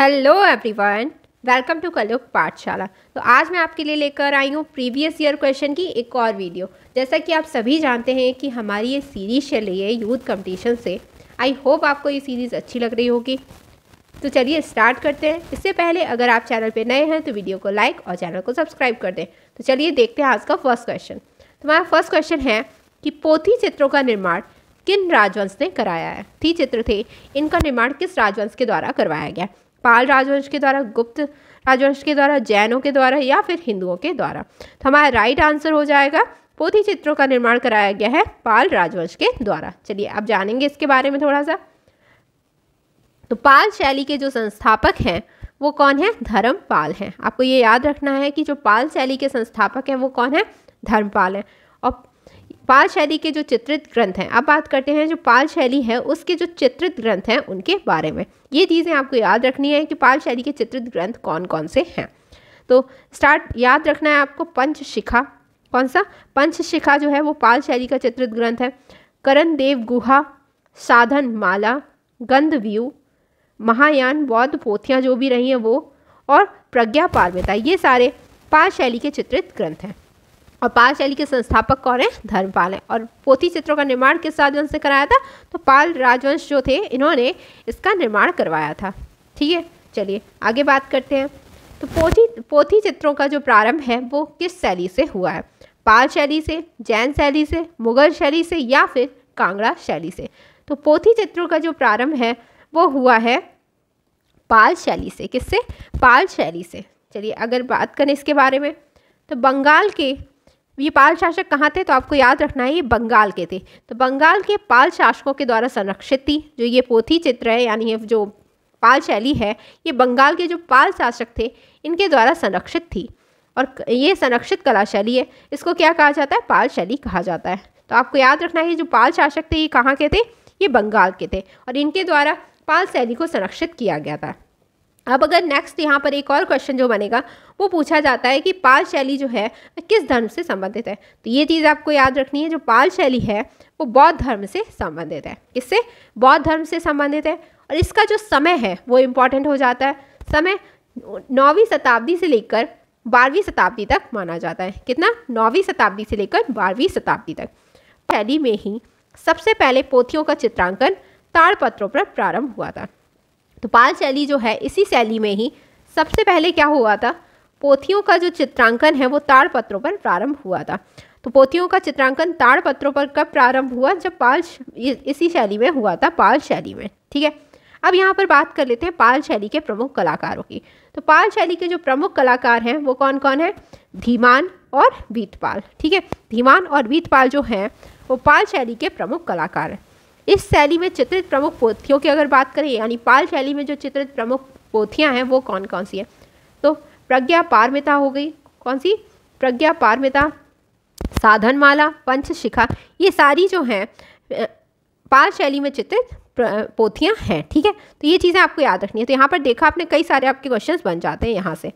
hello everyone welcome to कलयुग पाठशाला तो आज मैं आपके लिए लेकर आई हूँ प्रीवियस ईयर क्वेश्चन की एक और वीडियो जैसा कि आप सभी जानते हैं कि हमारी ये सीरीज चल रही है यूथ कंपटीशन से आई होप आपको ये सीरीज़ अच्छी लग रही होगी तो चलिए स्टार्ट करते हैं इससे पहले अगर आप चैनल पर नए हैं तो वीडियो को लाइक और चैनल को सब्सक्राइब कर दें तो चलिए देखते हैं आज का फर्स्ट क्वेश्चन तो हमारा फर्स्ट क्वेश्चन है कि पोथी चित्रों का निर्माण किन राजवंश ने कराया है थी चित्र थे इनका निर्माण किस राजवंश के द्वारा करवाया गया पाल राजवंश के द्वारा गुप्त राजवंश के द्वारा जैनों के द्वारा या फिर हिंदुओं के द्वारा तो हमारा राइट आंसर हो जाएगा पोथी चित्रों का निर्माण कराया गया है पाल राजवंश के द्वारा चलिए आप जानेंगे इसके बारे में थोड़ा सा तो पाल शैली के जो संस्थापक हैं वो कौन है धर्मपाल हैं आपको ये याद रखना है कि जो पाल शैली के संस्थापक हैं वो कौन है धर्मपाल हैं और पाल शैली के जो चित्रित ग्रंथ हैं अब बात करते हैं जो पाल शैली है उसके जो चित्रित ग्रंथ हैं उनके बारे में ये चीज़ें आपको याद रखनी है कि पाल शैली के चित्रित ग्रंथ कौन कौन से हैं तो स्टार्ट याद रखना है आपको पंचशिखा कौन सा पंचशिखा जो है वो पाल शैली का चित्रित ग्रंथ है करण देव गुहा साधन माला गंध व्यू महायान बौद्ध पोथियाँ जो भी रही हैं वो और प्रज्ञा पारमिता ये सारे पाल शैली के चित्रित ग्रंथ हैं और पाल शैली के संस्थापक कौन है धर्मपाल हैं और पोथी चित्रों का निर्माण किस राजवंश से कराया था तो पाल राजवंश जो थे इन्होंने इसका निर्माण करवाया था ठीक है चलिए आगे बात करते हैं तो पोथी पोथी चित्रों का जो प्रारंभ है वो किस शैली से हुआ है पाल शैली से जैन शैली से मुगल शैली से या फिर कांगड़ा शैली से तो पोथी चित्रों का जो प्रारंभ है वो हुआ है पाल शैली से किससे पाल शैली से चलिए अगर बात करें इसके बारे में तो बंगाल के ये पाल शासक कहाँ थे तो आपको याद रखना है ये बंगाल के थे तो बंगाल के पाल शासकों के द्वारा संरक्षित थी जो ये पोथी चित्र है यानी ये जो पाल शैली है ये बंगाल के जो पाल शासक थे इनके द्वारा संरक्षित थी और ये संरक्षित कला शैली है इसको क्या कहा जाता है पाल शैली कहा जाता है तो आपको याद रखना है ये जो पाल शासक थे ये कहाँ के थे ये बंगाल के थे और इनके द्वारा पाल शैली को संरक्षित किया गया था अब अगर नेक्स्ट यहाँ पर एक और क्वेश्चन जो बनेगा वो पूछा जाता है कि पाल शैली जो है किस धर्म से संबंधित है तो ये चीज़ आपको याद रखनी है जो पाल शैली है वो बौद्ध धर्म से संबंधित है किससे बौद्ध धर्म से संबंधित है और इसका जो समय है वो इम्पॉर्टेंट हो जाता है समय नौवीं शताब्दी से लेकर बारहवीं शताब्दी तक माना जाता है कितना नौवीं शताब्दी से लेकर बारहवीं शताब्दी तक शैली में ही सबसे पहले पोथियों का चित्रांकन ताड़पत्रों पर प्रारंभ हुआ था तो पाल शैली जो है इसी शैली में ही सबसे पहले क्या हुआ था पोथियों का जो चित्रांकन है वो ताड़ पत्रों पर प्रारंभ हुआ था तो पोथियों का चित्रांकन ताड़ पत्रों पर कब प्रारंभ हुआ जब पाल इसी शैली में हुआ था पाल शैली में ठीक है अब यहाँ पर बात कर लेते हैं पाल शैली के प्रमुख कलाकारों की तो पाल शैली के जो प्रमुख कलाकार हैं वो कौन कौन है धीमान और बीतपाल ठीक है धीमान और बीतपाल जो हैं वो पाल शैली के प्रमुख कलाकार हैं इस शैली में चित्रित प्रमुख पोथियों की अगर बात करें यानी पाल शैली में जो चित्रित प्रमुख पोथियाँ हैं वो कौन कौन सी हैं तो प्रज्ञा पारमिता हो गई कौन सी प्रज्ञा पारमिता साधनमाला पंच शिखा ये सारी जो हैं पाल शैली में चित्रित पोथियाँ हैं ठीक है तो ये चीज़ें आपको याद रखनी है तो यहाँ पर देखा आपने कई सारे आपके क्वेश्चन बन जाते हैं यहाँ से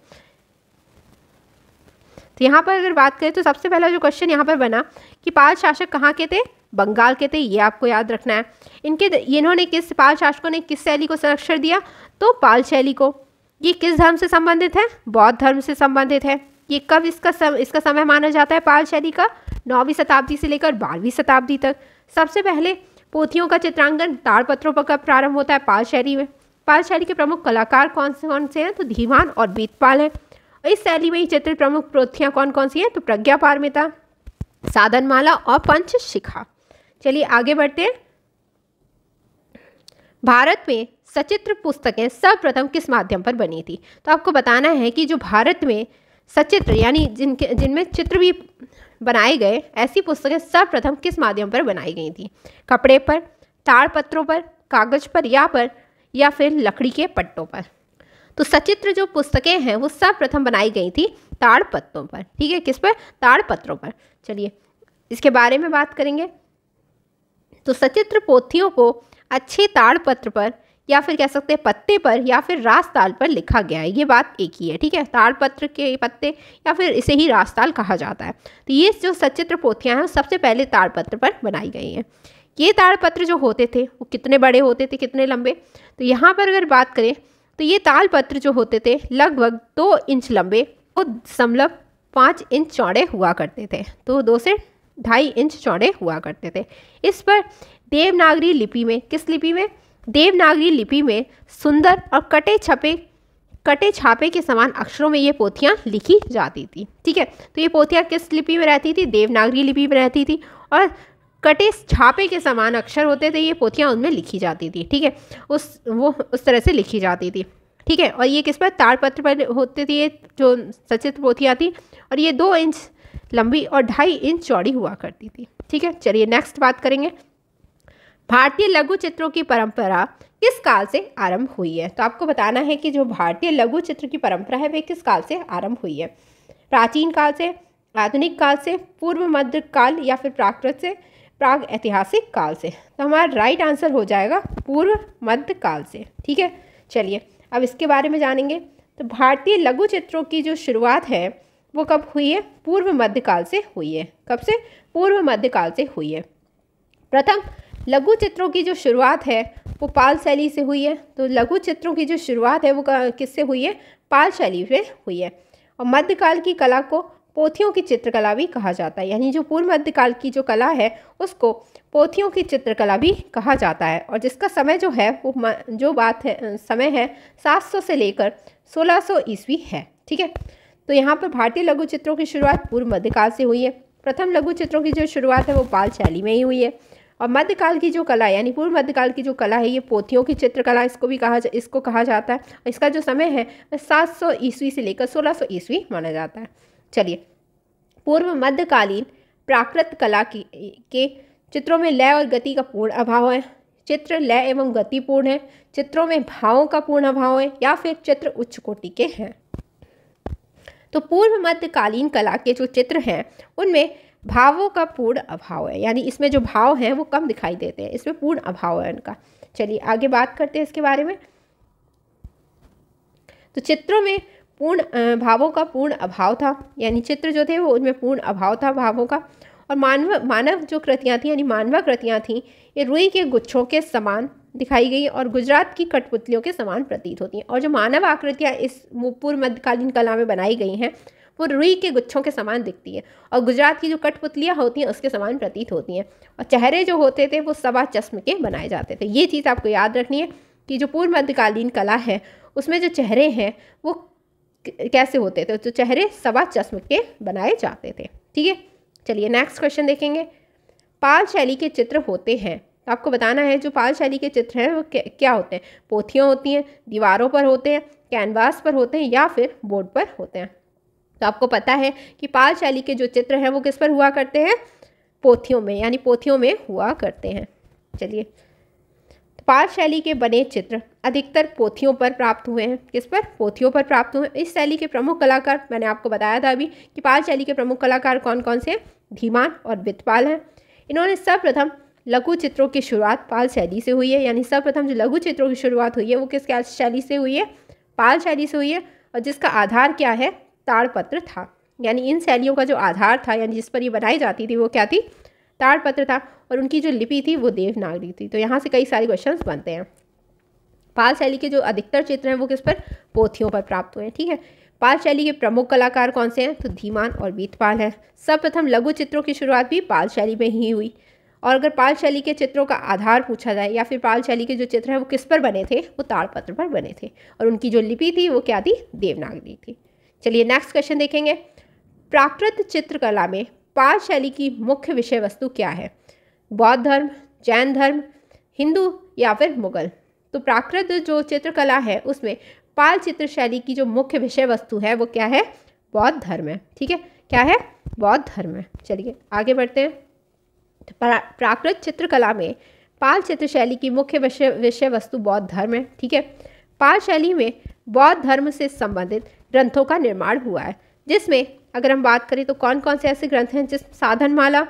तो यहाँ पर अगर बात करें तो सबसे पहला जो क्वेश्चन यहाँ पर बना कि पाल शासक कहाँ के थे बंगाल के थे ये आपको याद रखना है इनके इन्होंने किस पाल शासकों ने किस शैली को संरक्षण दिया तो पाल शैली को ये किस धर्म से संबंधित है बौद्ध धर्म से संबंधित है ये कब इसका सम, इसका समय माना जाता है पाल शैली का नौवीं शताब्दी से लेकर बारहवीं शताब्दी तक सबसे पहले पोथियों का चित्रांकन ताड़पत्रों पर कब प्रारंभ होता है पाल शैली में पाल शैली के प्रमुख कलाकार कौन से कौन से हैं तो धीमान और बीतपाल हैं इस शैली में ही चित्रित प्रमुख पोथियाँ कौन कौन सी हैं तो प्रज्ञा पारमिता साधनमाला और पंच शिखा चलिए आगे बढ़ते हैं भारत में सचित्र पुस्तकें सर्वप्रथम किस माध्यम पर बनी थी तो आपको बताना है कि जो भारत में सचित्र यानी जिनके जिनमें चित्र भी बनाए गए ऐसी पुस्तकें सर्वप्रथम किस माध्यम पर बनाई गई थी कपड़े पर ताड़ पत्रों पर कागज पर या पर या फिर लकड़ी के पट्टों पर तो सचित्र जो पुस्तकें हैं वो सर्वप्रथम बनाई गई थी ताड़ पत्तों पर ठीक है किस पर ताड़ पत्रों पर चलिए इसके बारे में बात करेंगे तो सचित्र पोथियों को अच्छे ताड़पत्र पर या फिर कह सकते हैं पत्ते पर या फिर रास्ताल पर लिखा गया है ये बात एक ही है ठीक है ताड़पत्र के पत्ते या फिर इसे ही रास्ताल कहा जाता है तो ये जो सचित्र पोथियाँ हैं सबसे पहले ताड़पत्र पर बनाई गई हैं ये ताड़पत्र जो होते थे वो कितने बड़े होते थे कितने लंबे तो यहाँ पर अगर बात करें तो ये तालपत्र जो होते थे लगभग दो इंच लंबे और दशमलव पाँच इंच चौड़े हुआ करते थे तो दो से ढाई इंच चौड़े हुआ करते थे इस पर देवनागरी लिपि में किस लिपि में देवनागरी लिपि में सुंदर और कटे छपे कटे छापे के समान अक्षरों में ये पोथियाँ लिखी जाती थी ठीक है तो ये पोथियाँ किस लिपि में रहती थी देवनागरी लिपि में रहती थी और कटे छापे के समान अक्षर होते थे ये पोथियाँ उनमें लिखी जाती थी ठीक है उस वो उस तरह से लिखी जाती थी ठीक है और ये किस पर ताड़पत्र पर होते थे ये जो सचित्र पोथियाँ थी और ये दो इंच लंबी और ढाई इंच चौड़ी हुआ करती थी ठीक है चलिए नेक्स्ट बात करेंगे भारतीय लघु चित्रों की परंपरा किस काल से आरंभ हुई है तो आपको बताना है कि जो भारतीय लघु चित्र की परंपरा है वे किस काल से आरंभ हुई है प्राचीन काल से आधुनिक काल से पूर्व मध्य काल या फिर प्राकृत से प्राग ऐतिहासिक काल से तो हमारा राइट आंसर हो जाएगा पूर्व मध्य काल से ठीक है चलिए अब इसके बारे में जानेंगे तो भारतीय लघु चित्रों की जो शुरुआत है वो कब हुई है पूर्व मध्यकाल से हुई है कब से पूर्व मध्यकाल से हुई है प्रथम लघु चित्रों की जो शुरुआत है वो पाल शैली से हुई है तो लघु चित्रों की जो शुरुआत है वो किससे हुई है पाल शैली से हुई है और मध्यकाल की कला को पोथियों की चित्रकला भी कहा जाता है यानी जो पूर्व मध्यकाल की जो कला है उसको पोथियों की चित्रकला भी कहा जाता है और जिसका समय जो है वो जो बात है समय है 700 से लेकर 1600 ईस्वी है ठीक है तो यहाँ पर भारतीय लघु चित्रों की शुरुआत पूर्व मध्यकाल से हुई है प्रथम लघु चित्रों की जो शुरुआत है वो पाल शैली में ही हुई है और मध्यकाल की जो कला यानी पूर्व मध्यकाल की जो कला है ये पोथियों की चित्रकला इसको भी कहा जा इसको कहा जाता है इसका जो समय है वह सात सौ ईस्वी से लेकर सोलह सौ ईस्वी माना जाता है चलिए पूर्व मध्यकालीन प्राकृत कला की के चित्रों में लय और गति का पूर्ण अभाव है चित्र लय एवं गतिपूर्ण है चित्रों में भावों का पूर्ण अभाव है या फिर चित्र उच्च कोटि के हैं तो पूर्व मध्यकालीन कला के जो चित्र हैं उनमें भावों का पूर्ण अभाव है यानी इसमें जो भाव है वो कम दिखाई देते हैं इसमें पूर्ण अभाव है उनका चलिए आगे बात करते हैं इसके बारे में तो चित्रों में पूर्ण भावों का पूर्ण अभाव था यानी चित्र जो थे वो उनमें पूर्ण अभाव था भावों का और मानव मानव जो कृतियाँ थी यानी मानवा कृतियाँ थी ये रुई के गुच्छों के समान दिखाई गई और गुजरात की कठपुतलियों के समान प्रतीत होती हैं और जो मानव आकृतियाँ इस पूर्व मध्यकालीन कला में बनाई गई हैं वो रुई के गुच्छों के समान दिखती है और गुजरात की जो कठपुतलियाँ होती हैं उसके समान प्रतीत होती हैं और चेहरे जो होते थे वो सवा चश्म के बनाए जाते थे ये चीज़ आपको याद रखनी है कि जो पूर्व मध्यकालीन कला है उसमें जो चेहरे हैं वो कैसे होते थे जो तो चेहरे सवा चश्म के बनाए जाते थे ठीक है चलिए नेक्स्ट क्वेश्चन देखेंगे पाल शैली के चित्र होते हैं तो आपको बताना है जो पाल शैली के चित्र हैं वो क्या होते हैं पोथियाँ होती हैं दीवारों पर होते हैं कैनवास पर होते हैं या फिर बोर्ड पर होते हैं तो आपको पता है कि पाल शैली के जो चित्र हैं वो किस पर हुआ करते हैं पोथियों में यानी पोथियों में हुआ करते हैं चलिए तो पाल शैली के बने चित्र अधिकतर पोथियों पर प्राप्त हुए हैं किस पर पोथियों पर प्राप्त हुए हैं इस शैली के प्रमुख कलाकार मैंने आपको बताया था अभी कि पाल शैली के प्रमुख कलाकार कौन कौन से धीमान और वित्तपाल हैं इन्होंने सर्वप्रथम लघु चित्रों की शुरुआत पाल शैली से हुई है यानी सर्वप्रथम जो लघु चित्रों की शुरुआत हुई है वो किस शैली से हुई है पाल शैली से हुई है और जिसका आधार क्या है ताड़पत्र था यानी इन शैलियों का जो आधार था यानी जिस पर ये बनाई जाती थी वो क्या थी ताड़पत्र था और उनकी जो लिपि थी वो देवनागरी थी तो यहाँ से कई सारे क्वेश्चन बनते हैं पाल शैली के जो अधिकतर चित्र हैं वो किस पर पोथियों पर प्राप्त हुए हैं ठीक है पाल शैली के प्रमुख कलाकार कौन से हैं तो धीमान और बीतपाल हैं सर्वप्रथम लघु चित्रों की शुरुआत भी पाल शैली में ही हुई और अगर पाल शैली के चित्रों का आधार पूछा जाए या फिर पाल शैली के जो चित्र हैं वो किस पर बने थे वो ताड़पत्र पर बने थे और उनकी जो लिपि थी वो क्या थी देवनागरी थी चलिए नेक्स्ट क्वेश्चन देखेंगे प्राकृत चित्रकला में पाल शैली की मुख्य विषय वस्तु क्या है बौद्ध धर्म जैन धर्म हिंदू या फिर मुगल तो प्राकृत जो चित्रकला है उसमें पाल चित्र शैली की जो मुख्य विषय वस्तु है वो क्या है बौद्ध धर्म है ठीक है क्या है बौद्ध धर्म है चलिए आगे बढ़ते हैं प्राकृत चित्रकला में पाल चित्र शैली की मुख्य विषय विषय वस्तु बौद्ध धर्म है ठीक है पाल शैली में बौद्ध धर्म से संबंधित ग्रंथों का निर्माण हुआ है जिसमें अगर हम बात करें तो कौन कौन से ऐसे ग्रंथ हैं जिस साधनमाला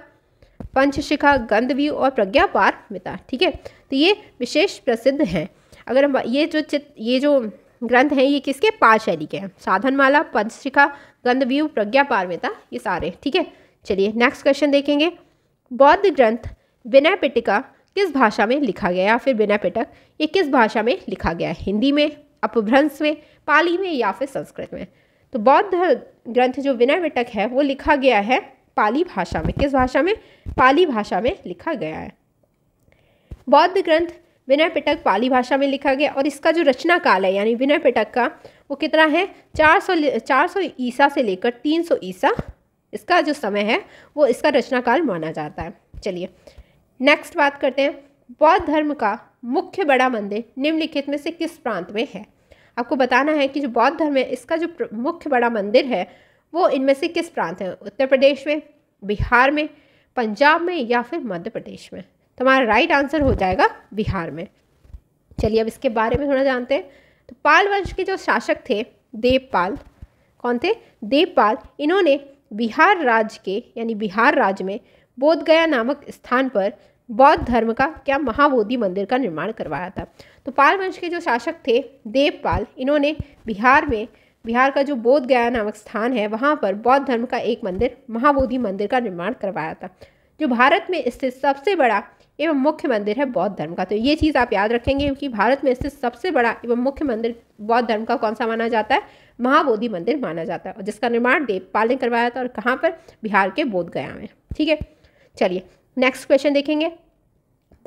पंचशिखा गंधवी और प्रज्ञापार मिता ठीक है तो ये विशेष प्रसिद्ध हैं अगर हम ये जो चित ये जो ग्रंथ हैं ये किसके पाल शैली के हैं साधनमाला पंचशिखा गंधव्यू प्रज्ञापार मिता ये सारे ठीक है चलिए नेक्स्ट क्वेश्चन देखेंगे बौद्ध ग्रंथ विनय पिटिका किस भाषा में लिखा गया या फिर विनय पिटक ये किस भाषा में लिखा गया हिंदी में अपभ्रंश में पाली में या फिर संस्कृत में तो बौद्ध ग्रंथ जो विनय पिटक है वो लिखा गया है पाली भाषा में किस भाषा में पाली भाषा में लिखा गया है बौद्ध ग्रंथ विनय पिटक पाली भाषा में लिखा गया और इसका जो रचना काल है यानी विनय पिटक का वो कितना है 400 400 ईसा से लेकर 300 ईसा इसका जो समय है वो इसका रचनाकाल माना जाता है चलिए नेक्स्ट बात करते हैं बौद्ध धर्म का मुख्य बड़ा मंदिर निम्नलिखित में से किस प्रांत में है आपको बताना है कि जो बौद्ध धर्म है इसका जो मुख्य बड़ा मंदिर है वो इनमें से किस प्रांत है उत्तर प्रदेश में बिहार में पंजाब में या फिर मध्य प्रदेश में तो हमारा राइट आंसर हो जाएगा बिहार में चलिए अब इसके बारे में थोड़ा जानते हैं तो पाल वंश के जो शासक थे देवपाल कौन थे देवपाल इन्होंने बिहार राज्य के यानी बिहार राज्य में बोधगया नामक स्थान पर बौद्ध धर्म का क्या महाबोधि मंदिर का निर्माण करवाया था तो पाल वंश के जो शासक थे देवपाल इन्होंने बिहार में बिहार का जो बोध गया नामक स्थान है वहाँ पर बौद्ध धर्म का एक मंदिर महाबोधि मंदिर का निर्माण करवाया था जो भारत में स्थित सबसे बड़ा एवं मुख्य मंदिर है बौद्ध धर्म का तो ये चीज़ आप याद रखेंगे क्योंकि भारत में स्थित सबसे बड़ा एवं मुख्य मंदिर बौद्ध धर्म का कौन सा माना जाता है महाबोधि मंदिर माना जाता है और जिसका निर्माण देवपाल ने करवाया था और कहाँ पर बिहार के बोधगया में ठीक है चलिए नेक्स्ट क्वेश्चन देखेंगे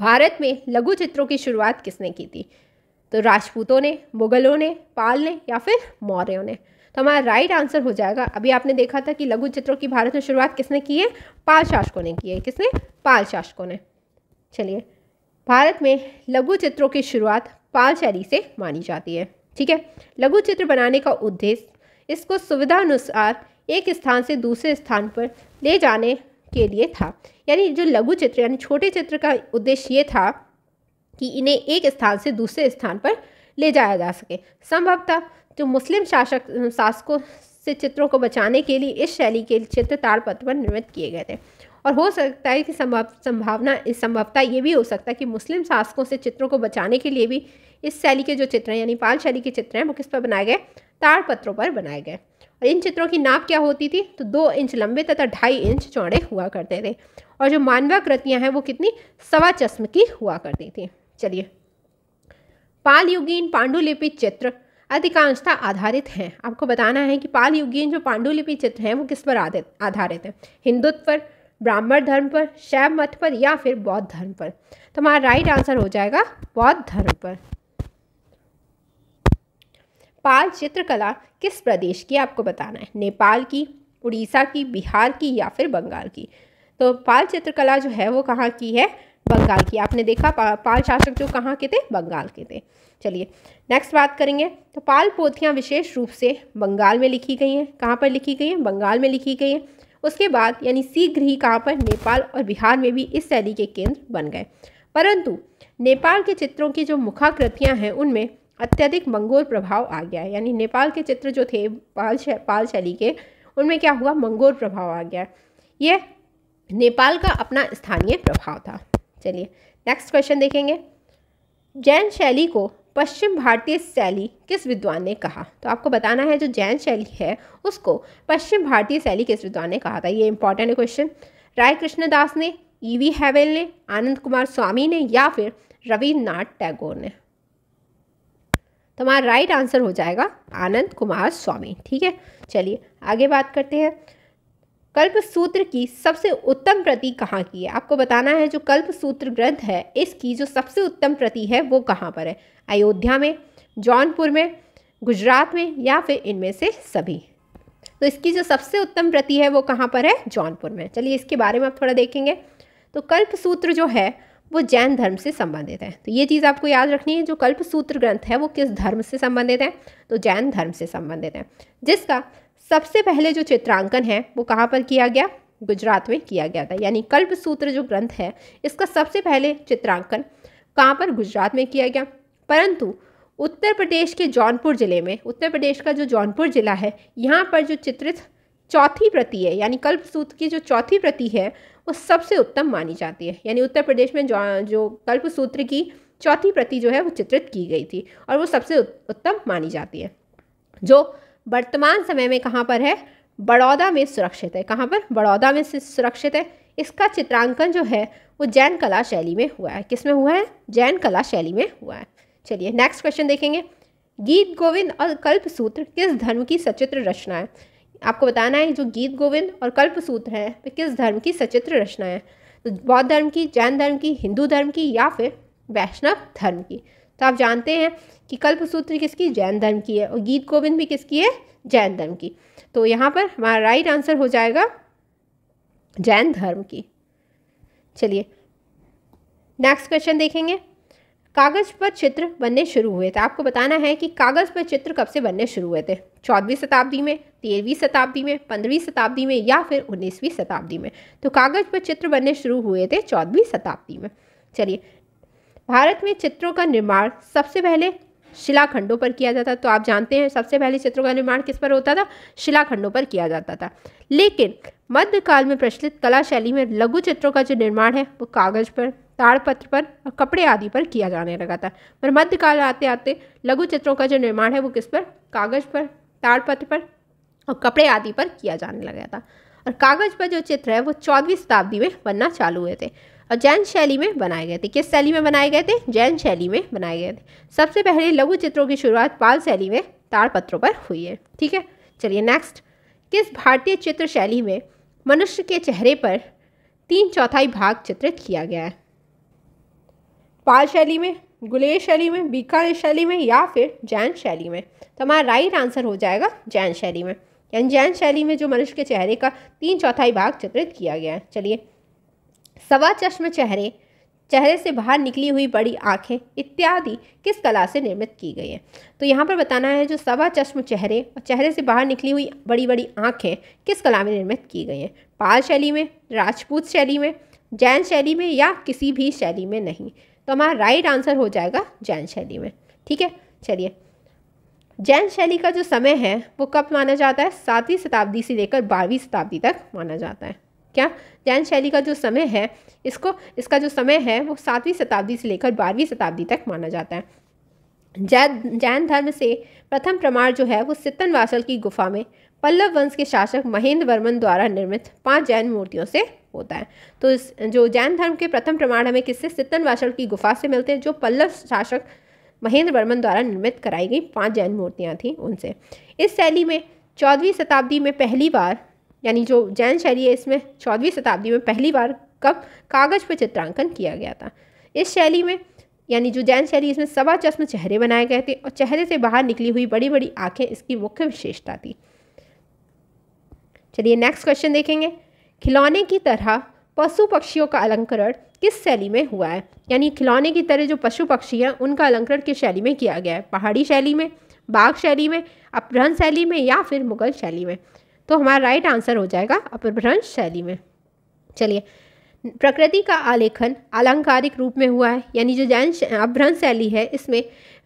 भारत में लघु चित्रों की शुरुआत किसने की थी तो राजपूतों ने मुगलों ने पाल ने या फिर मौर्यों ने तो हमारा राइट आंसर हो जाएगा अभी आपने देखा था कि लघु चित्रों की भारत में शुरुआत किसने की है पाल शासकों ने की है किसने पाल शासकों ने चलिए भारत में लघु चित्रों की शुरुआत पाल शैली से मानी जाती है ठीक है लघु चित्र बनाने का उद्देश्य इसको सुविधा अनुसार एक स्थान से दूसरे स्थान पर ले जाने के लिए था यानी जो लघु चित्र यानी छोटे चित्र का उद्देश्य ये था कि इन्हें एक स्थान से दूसरे स्थान पर ले जाया जा सके संभवतः जो मुस्लिम शासक शासकों से चित्रों को बचाने के लिए इस शैली के चित्र ताड़पत्र पर निर्मित किए गए थे और हो सकता है कि संभव संभावना संभवता ये भी हो सकता है कि मुस्लिम शासकों से चित्रों को बचाने के लिए भी इस शैली के जो चित्र हैं यानी पाल शैली के चित्र हैं वो किस पर बनाए गए ताड़ पत्रों पर बनाए गए और इन चित्रों की नाप क्या होती थी तो दो इंच लंबे तथा ढाई इंच चौड़े हुआ करते थे और जो मानवा कृतियाँ हैं वो कितनी सवा चश्म की हुआ करती थी चलिए पाल युगीन पांडुलिपि चित्र अधिकांशता आधारित हैं आपको बताना है कि पाल युगीन जो पांडुलिपि चित्र हैं वो किस पर आधारित हैं हिंदुत्व पर ब्राह्मण धर्म पर शैव मत पर या फिर बौद्ध धर्म पर तो हमारा राइट आंसर हो जाएगा बौद्ध धर्म पर पाल चित्रकला किस प्रदेश की आपको बताना है नेपाल की उड़ीसा की बिहार की या फिर बंगाल की तो पाल चित्रकला जो है वो कहाँ की है बंगाल की आपने देखा पा, पाल शासक जो कहाँ के थे बंगाल के थे चलिए नेक्स्ट बात करेंगे तो पाल पोथियाँ विशेष रूप से बंगाल में लिखी गई हैं कहाँ पर लिखी गई हैं बंगाल में लिखी गई हैं उसके बाद यानी शीघ्र ही कहाँ पर नेपाल और बिहार में भी इस शैली के केंद्र बन गए परंतु नेपाल के चित्रों की जो मुखाकृतियाँ हैं उनमें अत्यधिक मंगोल प्रभाव आ गया है यानी नेपाल के चित्र जो थे पाल शै, पाल शैली के उनमें क्या हुआ मंगोल प्रभाव आ गया ये नेपाल का अपना स्थानीय प्रभाव था चलिए नेक्स्ट क्वेश्चन देखेंगे जैन शैली को पश्चिम भारतीय शैली किस विद्वान ने कहा तो आपको बताना है जो जैन शैली है उसको पश्चिम भारतीय शैली किस विद्वान ने कहा था ये इंपॉर्टेंट क्वेश्चन राय कृष्णदास ने ई वी हैवेल ने आनंद कुमार स्वामी ने या फिर रविन्द्रनाथ टैगोर ने तो हमारा राइट आंसर हो जाएगा आनंद कुमार स्वामी ठीक है चलिए आगे बात करते हैं कल्प सूत्र की सबसे उत्तम प्रति कहाँ की है आपको बताना है जो कल्प सूत्र ग्रंथ है इसकी जो सबसे उत्तम प्रति है वो कहाँ पर है अयोध्या में जौनपुर में गुजरात में या फिर इनमें से सभी तो इसकी जो सबसे उत्तम प्रति है वो कहाँ पर है जौनपुर में चलिए इसके बारे में आप थोड़ा देखेंगे तो कल्प सूत्र जो है वो जैन धर्म से संबंधित है तो ये चीज़ आपको याद रखनी है जो कल्प सूत्र ग्रंथ है वो किस धर्म से संबंधित है तो जैन धर्म से संबंधित है जिसका सबसे पहले जो चित्रांकन है वो कहाँ पर किया गया गुजरात में किया गया था यानी कल्प सूत्र जो ग्रंथ है इसका सबसे पहले चित्रांकन कहाँ पर गुजरात में किया गया परंतु उत्तर प्रदेश के जौनपुर ज़िले में उत्तर प्रदेश का जो जौनपुर ज़िला है यहाँ पर जो चित्रित चौथी प्रति है यानी कल्प सूत्र की जो चौथी प्रति है वो सबसे उत्तम मानी जाती है यानी उत्तर प्रदेश में जो जो कल्प सूत्र की चौथी प्रति जो है वो चित्रित की गई थी और वो सबसे उत्तम मानी जाती है जो वर्तमान समय में कहाँ पर है बड़ौदा में सुरक्षित है कहाँ पर बड़ौदा में सुरक्षित है इसका चित्रांकन जो है वो जैन कला शैली में हुआ है किस में हुआ है जैन कला शैली में हुआ है चलिए नेक्स्ट क्वेश्चन देखेंगे गीत गोविंद और कल्प सूत्र किस धर्म की सचित्र रचना है आपको बताना है जो गीत गोविंद और कल्पसूत्र हैं वे किस धर्म की सचित्र रचना है तो बौद्ध धर्म की जैन धर्म की हिंदू धर्म की या फिर वैष्णव धर्म की तो आप जानते हैं कि कल्पसूत्र किसकी जैन धर्म की है और गीत गोविंद भी किसकी है जैन धर्म की तो यहाँ पर हमारा राइट आंसर हो जाएगा जैन धर्म की चलिए नेक्स्ट क्वेश्चन देखेंगे कागज़ पर चित्र बनने शुरू हुए थे आपको बताना है कि कागज़ पर चित्र कब से बनने शुरू हुए थे चौदहवीं शताब्दी में तेरहवीं शताब्दी में पंद्रहवीं शताब्दी में या फिर उन्नीसवीं शताब्दी में तो कागज़ पर चित्र बनने शुरू हुए थे चौदहवीं शताब्दी में चलिए भारत में चित्रों का निर्माण सबसे पहले शिलाखंडों पर किया जाता तो आप जानते हैं सबसे पहले चित्रों का निर्माण किस पर होता था शिलाखंडों पर किया जाता था लेकिन मध्यकाल में प्रचलित कला शैली में लघु चित्रों का जो निर्माण है वो कागज़ पर ताड़पत्र पर और कपड़े आदि पर किया जाने लगा था पर मध्यकाल आते आते लघु चित्रों का जो निर्माण है वो किस पर कागज़ पर ताड़पत्र पर और कपड़े आदि पर किया जाने लगा था और कागज़ पर जो चित्र है वो चौदहवीं शताब्दी में बनना चालू हुए थे और जैन शैली में बनाए गए थे किस शैली में बनाए गए थे जैन शैली में बनाए गए थे सबसे पहले लघु चित्रों की शुरुआत पाल शैली में ताड़पत्रों पर हुई है ठीक है चलिए नेक्स्ट किस भारतीय चित्र शैली में मनुष्य के चेहरे पर तीन चौथाई भाग चित्रित किया गया है पाल शैली में गुलेर शैली में बीकानेर शैली में या फिर जैन शैली में तो हमारा राइट आंसर हो जाएगा जैन शैली में यानी जैन शैली में जो मनुष्य के चेहरे का तीन चौथाई भाग चित्रित किया गया है चलिए सवा चश्म चेहरे चेहरे से बाहर निकली हुई बड़ी आँखें इत्यादि किस कला से निर्मित की गई है तो यहाँ पर बताना है जो सवा चश्म चेहरे और चेहरे से बाहर निकली हुई बड़ी बड़ी आँखें किस कला में निर्मित की गई हैं पाल शैली में राजपूत शैली में जैन शैली में या किसी भी शैली में नहीं तो हमारा राइट आंसर हो जाएगा जैन शैली में ठीक है चलिए जैन शैली का जो समय है वो कब माना जाता है सातवीं शताब्दी से लेकर बारहवीं शताब्दी तक माना जाता है क्या जैन शैली का जो समय है इसको इसका जो समय है वो सातवीं शताब्दी से लेकर बारहवीं शताब्दी तक माना जाता है जैन जैन धर्म से प्रथम प्रमाण जो है वो सितन वासल की गुफा में पल्लव वंश के शासक महेंद्र वर्मन द्वारा निर्मित पांच जैन मूर्तियों से होता है तो इस जो जैन धर्म के प्रथम प्रमाण हमें किससे सितन वाषण की गुफा से मिलते हैं जो पल्लव शासक महेंद्र वर्मन द्वारा निर्मित कराई गई पांच जैन मूर्तियाँ थीं उनसे इस शैली में चौदहवीं शताब्दी में पहली बार यानी जो जैन शैली है इसमें चौदहवीं शताब्दी में पहली बार कब कागज़ पर चित्रांकन किया गया था इस शैली में यानी जो जैन शैली इसमें सवा चश्म चेहरे बनाए गए थे और चेहरे से बाहर निकली हुई बड़ी बड़ी आंखें इसकी मुख्य विशेषता थी चलिए नेक्स्ट क्वेश्चन देखेंगे खिलौने की तरह पशु पक्षियों का अलंकरण किस शैली में हुआ है यानी खिलौने की तरह जो पशु पक्षी हैं उनका अलंकरण किस शैली में किया गया है पहाड़ी शैली में बाघ शैली में अपभ्रंश शैली में या फिर मुगल शैली में तो हमारा राइट आंसर हो जाएगा अपभ्रंश शैली में चलिए प्रकृति का आलेखन अलंकारिक रूप में हुआ है यानी जो जैन अभ्रंश शैली है इसमें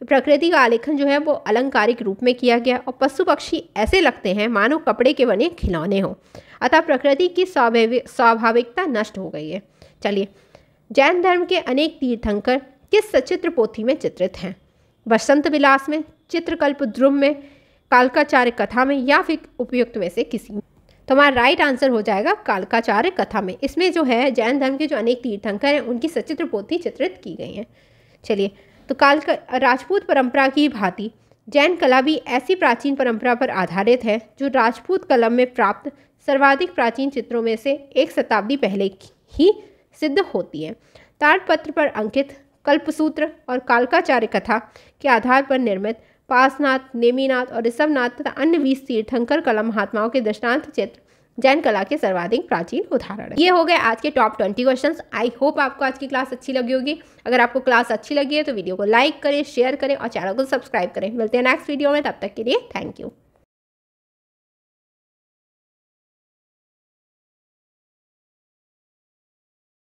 प्रकृति का आलेखन जो है वो अलंकारिक रूप में किया गया और पशु पक्षी ऐसे लगते हैं मानो कपड़े के बने खिलौने हों अतः प्रकृति की स्वाभाविकता नष्ट हो गई है चलिए जैन धर्म के अनेक तीर्थंकर किस सचित्र पोथी में चित्रित हैं वसंत विलास में चित्रकल्प ध्रुव में कालकाचार्य कथा में या फिर उपयुक्त में से किसी में तो हमारा राइट आंसर हो जाएगा कालकाचार्य कथा में इसमें जो है जैन धर्म के जो अनेक तीर्थंकर हैं उनकी सचित्र पोथी चित्रित की गई हैं चलिए तो काल का राजपूत परंपरा की भांति जैन कला भी ऐसी प्राचीन परंपरा पर आधारित है जो राजपूत कलम में प्राप्त सर्वाधिक प्राचीन चित्रों में से एक शताब्दी पहले ही सिद्ध होती है ताड़पत्र पर अंकित कल्पसूत्र और कालकाचार्य कथा के आधार पर निर्मित पासनाथ नेमीनाथ और ऋषभनाथ तथा अन्य बीस तीर्थंकर कला महात्माओं के दृष्टांत चित्र जैन कला के सर्वाधिक प्राचीन उदाहरण ये हो गए आज के top twenty question I hope आपको आज की क्लास अच्छी लगी होगी अगर आपको क्लास अच्छी लगी है तो वीडियो को लाइक करें शेयर करें और चैनल को सब्सक्राइब करें मिलते हैं नेक्स्ट वीडियो में तब तक के लिए थैंक यू